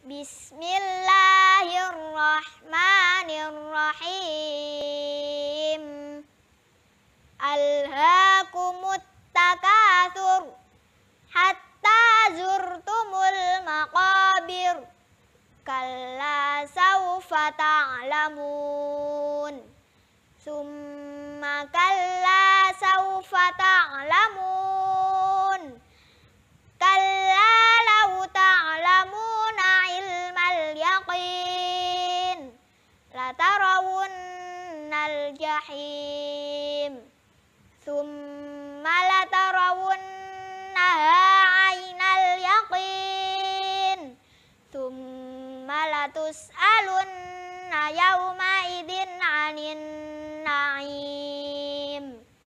Bismillahirrahmanirrahim. Alhaakumut takatsur hatta zurtumul maqabir. Kalla sawfa ta'lamun. Summa kalla yaqin latarawunnal jahim thumma latarawunnaha ainal yaqin thumma latus'alunnal